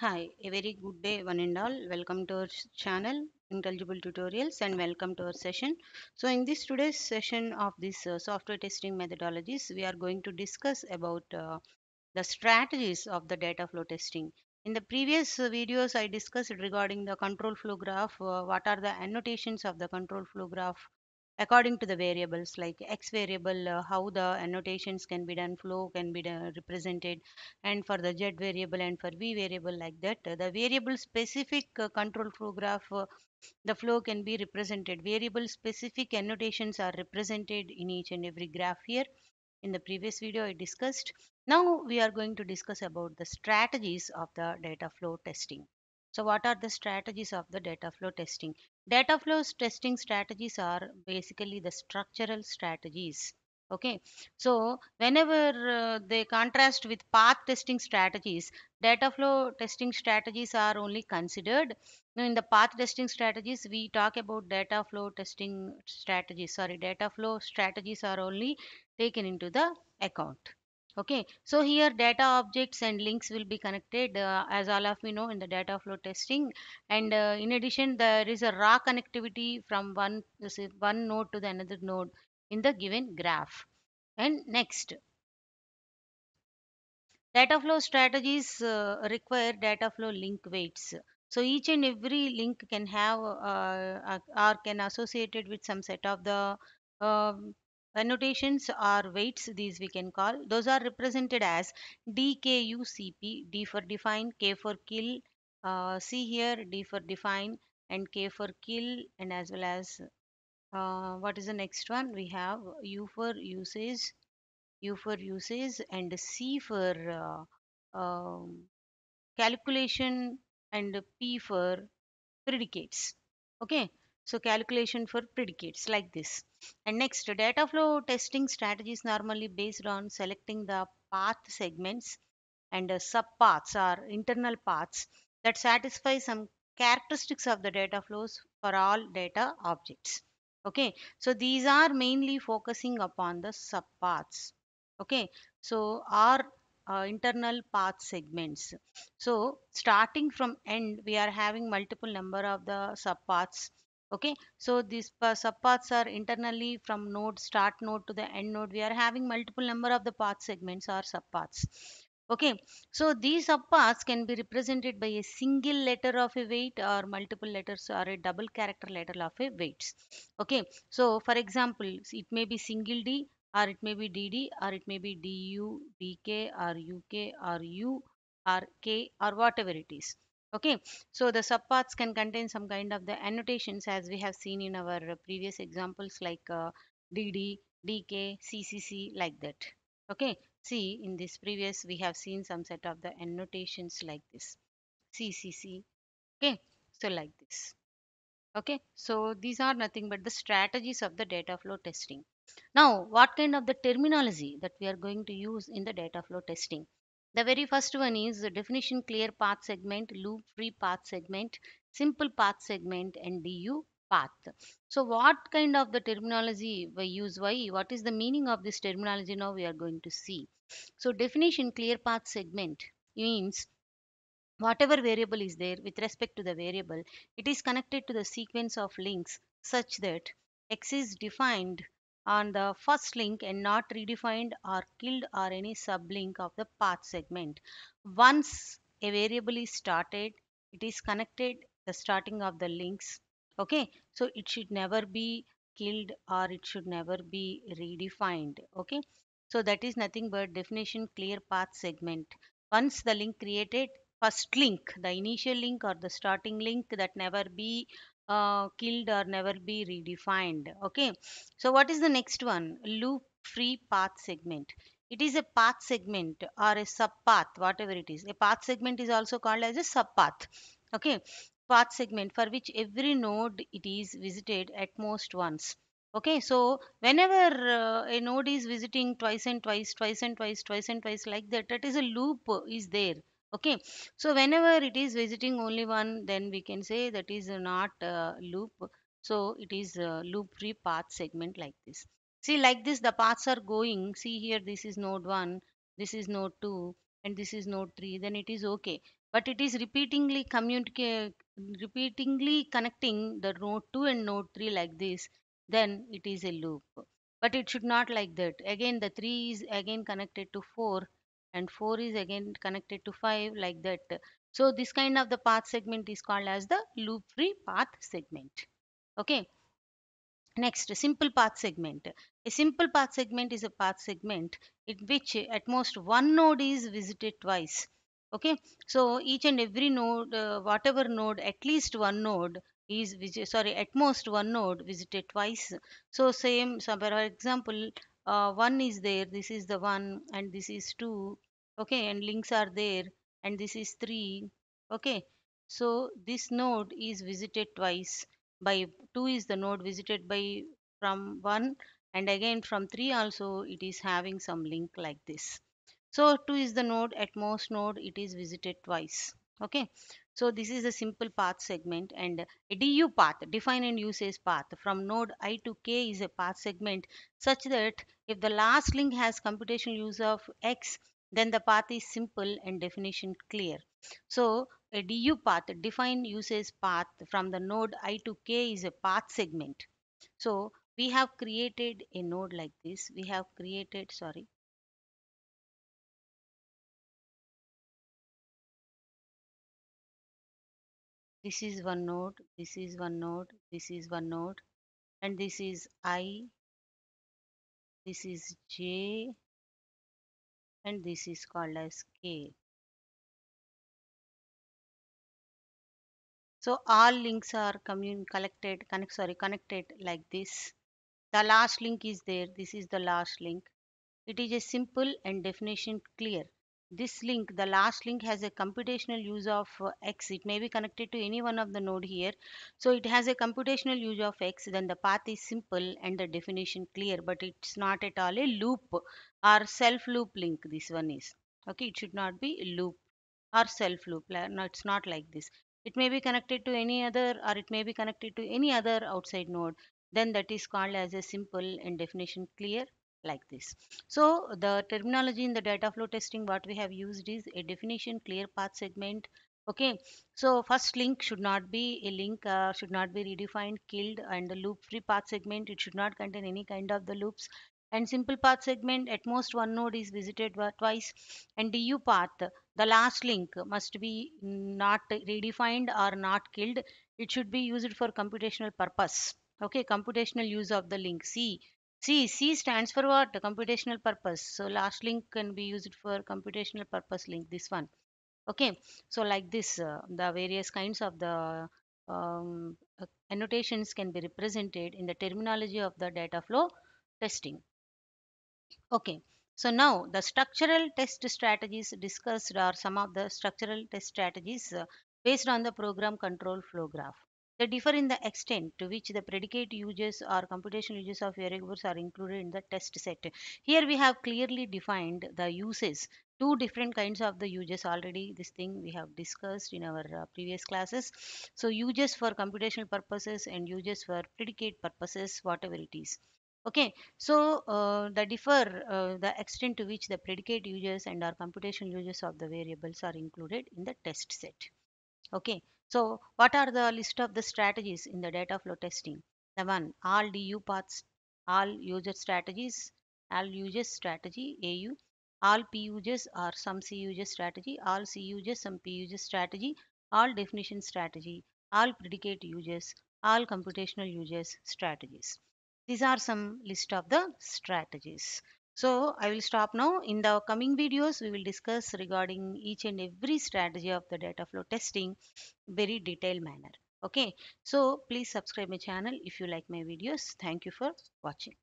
Hi, a very good day one and all. Welcome to our channel Intelligible Tutorials and welcome to our session. So in this today's session of this uh, software testing methodologies, we are going to discuss about uh, the strategies of the data flow testing. In the previous uh, videos, I discussed regarding the control flow graph, uh, what are the annotations of the control flow graph, according to the variables like x variable uh, how the annotations can be done flow can be done, represented and for the z variable and for v variable like that uh, the variable specific uh, control flow graph uh, the flow can be represented variable specific annotations are represented in each and every graph here in the previous video i discussed now we are going to discuss about the strategies of the data flow testing so what are the strategies of the data flow testing? Data flow testing strategies are basically the structural strategies. Okay, so whenever uh, they contrast with path testing strategies, data flow testing strategies are only considered. Now in the path testing strategies, we talk about data flow testing strategies. Sorry, data flow strategies are only taken into the account okay so here data objects and links will be connected uh, as all of you know in the data flow testing and uh, in addition there is a raw connectivity from one this is one node to the another node in the given graph and next data flow strategies uh, require data flow link weights so each and every link can have uh, or can associated with some set of the um, annotations are weights these we can call those are represented as dkucp d for define k for kill uh, c here d for define and k for kill and as well as uh, what is the next one we have u for uses u for uses and c for uh, um, calculation and p for predicates okay so calculation for predicates like this. And next data flow testing strategy is normally based on selecting the path segments and uh, subpaths or internal paths that satisfy some characteristics of the data flows for all data objects. Okay, so these are mainly focusing upon the subpaths. Okay, so our uh, internal path segments. So starting from end, we are having multiple number of the subpaths okay so these subpaths are internally from node start node to the end node we are having multiple number of the path segments or subpaths okay so these subpaths can be represented by a single letter of a weight or multiple letters or a double character letter of a weights okay so for example it may be single d or it may be dd or it may be du dk or uk or u or k or whatever it is okay so the subparts can contain some kind of the annotations as we have seen in our previous examples like uh, dd dk ccc like that okay see in this previous we have seen some set of the annotations like this ccc okay so like this okay so these are nothing but the strategies of the data flow testing now what kind of the terminology that we are going to use in the data flow testing the very first one is the definition clear path segment, loop free path segment, simple path segment and DU path. So what kind of the terminology we use why? What is the meaning of this terminology now we are going to see. So definition clear path segment means whatever variable is there with respect to the variable, it is connected to the sequence of links such that X is defined on the first link and not redefined or killed or any sublink of the path segment. Once a variable is started, it is connected the starting of the links. Okay, so it should never be killed or it should never be redefined. Okay, so that is nothing but definition clear path segment. Once the link created, first link, the initial link or the starting link that never be uh, killed or never be redefined okay so what is the next one loop free path segment it is a path segment or a subpath whatever it is a path segment is also called as a subpath okay path segment for which every node it is visited at most once okay so whenever uh, a node is visiting twice and twice twice and twice twice and twice like that that is a loop is there Okay, so whenever it is visiting only one, then we can say that is not a loop. So it is a loop-free path segment like this. See, like this, the paths are going. See here, this is node 1, this is node 2, and this is node 3. Then it is okay. But it is repeatingly communicate, repeatingly connecting the node 2 and node 3 like this. Then it is a loop. But it should not like that. Again, the 3 is again connected to 4 and 4 is again connected to 5 like that. So this kind of the path segment is called as the loop free path segment. Okay. Next, simple path segment. A simple path segment is a path segment in which at most one node is visited twice. Okay, so each and every node, uh, whatever node, at least one node is sorry, at most one node visited twice. So same, so for example, uh, 1 is there this is the 1 and this is 2 okay and links are there and this is 3 okay so this node is visited twice by 2 is the node visited by from 1 and again from 3 also it is having some link like this so 2 is the node at most node it is visited twice okay so this is a simple path segment and a DU path, define and use path from node i to k is a path segment such that if the last link has computational use of x, then the path is simple and definition clear. So a DU path, define uses path from the node i to k is a path segment. So we have created a node like this. We have created, sorry, this is one node this is one node this is one node and this is i this is j and this is called as k so all links are commun collected connect sorry connected like this the last link is there this is the last link it is a simple and definition clear this link the last link has a computational use of uh, x it may be connected to any one of the node here so it has a computational use of x then the path is simple and the definition clear but it's not at all a loop or self loop link this one is okay it should not be loop or self loop no it's not like this it may be connected to any other or it may be connected to any other outside node then that is called as a simple and definition clear like this. So the terminology in the data flow testing what we have used is a definition clear path segment okay so first link should not be a link uh, should not be redefined killed and the loop free path segment it should not contain any kind of the loops and simple path segment at most one node is visited twice and du path the last link must be not redefined or not killed it should be used for computational purpose okay computational use of the link see See, C stands for what? Computational purpose. So last link can be used for computational purpose link, this one. Okay, so like this, uh, the various kinds of the um, uh, annotations can be represented in the terminology of the data flow testing. Okay, so now the structural test strategies discussed are some of the structural test strategies uh, based on the program control flow graph. They differ in the extent to which the predicate uses or computational uses of variables are included in the test set. Here we have clearly defined the uses two different kinds of the uses already this thing we have discussed in our uh, previous classes so uses for computational purposes and uses for predicate purposes whatever it is okay so uh, the differ uh, the extent to which the predicate uses and our computational uses of the variables are included in the test set okay so what are the list of the strategies in the data flow testing? The one, all DU paths, all user strategies, all user strategy, AU, all P users or some C user strategy, all C users, some P user strategy, all definition strategy, all predicate users, all computational users strategies. These are some list of the strategies. So I will stop now. In the coming videos, we will discuss regarding each and every strategy of the data flow testing very detailed manner. Okay. So please subscribe my channel if you like my videos. Thank you for watching.